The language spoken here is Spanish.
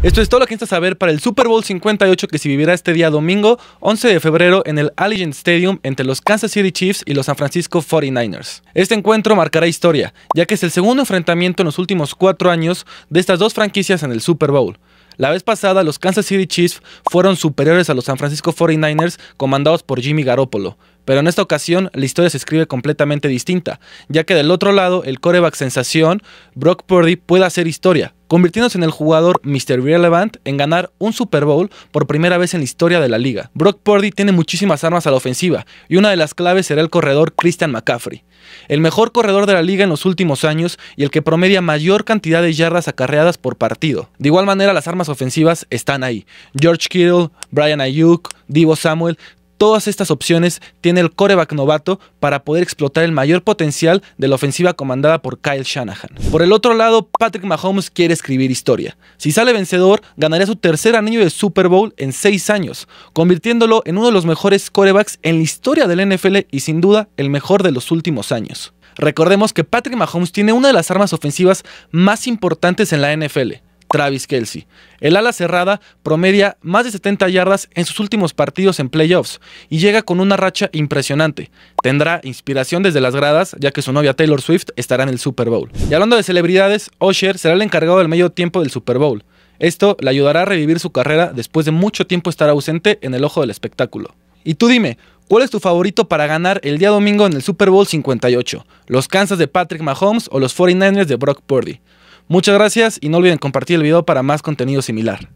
Esto es todo lo que necesitas saber para el Super Bowl 58 que se vivirá este día domingo 11 de febrero en el Allegiant Stadium entre los Kansas City Chiefs y los San Francisco 49ers. Este encuentro marcará historia, ya que es el segundo enfrentamiento en los últimos cuatro años de estas dos franquicias en el Super Bowl. La vez pasada, los Kansas City Chiefs fueron superiores a los San Francisco 49ers comandados por Jimmy Garoppolo, pero en esta ocasión la historia se escribe completamente distinta, ya que del otro lado el coreback sensación Brock Purdy puede hacer historia, convirtiéndose en el jugador Mr. Relevant en ganar un Super Bowl por primera vez en la historia de la liga. Brock Purdy tiene muchísimas armas a la ofensiva y una de las claves será el corredor Christian McCaffrey, el mejor corredor de la liga en los últimos años y el que promedia mayor cantidad de yardas acarreadas por partido. De igual manera, las armas ofensivas están ahí. George Kittle, Brian Ayuk, Divo Samuel Todas estas opciones tiene el coreback novato para poder explotar el mayor potencial de la ofensiva comandada por Kyle Shanahan. Por el otro lado, Patrick Mahomes quiere escribir historia. Si sale vencedor, ganaría su tercer anillo de Super Bowl en seis años, convirtiéndolo en uno de los mejores corebacks en la historia del NFL y sin duda el mejor de los últimos años. Recordemos que Patrick Mahomes tiene una de las armas ofensivas más importantes en la NFL, Travis Kelsey. El ala cerrada promedia más de 70 yardas en sus últimos partidos en playoffs y llega con una racha impresionante. Tendrá inspiración desde las gradas, ya que su novia Taylor Swift estará en el Super Bowl. Y hablando de celebridades, Osher será el encargado del medio tiempo del Super Bowl. Esto le ayudará a revivir su carrera después de mucho tiempo estar ausente en el ojo del espectáculo. Y tú dime, ¿Cuál es tu favorito para ganar el día domingo en el Super Bowl 58? ¿Los Kansas de Patrick Mahomes o los 49ers de Brock Purdy? Muchas gracias y no olviden compartir el video para más contenido similar.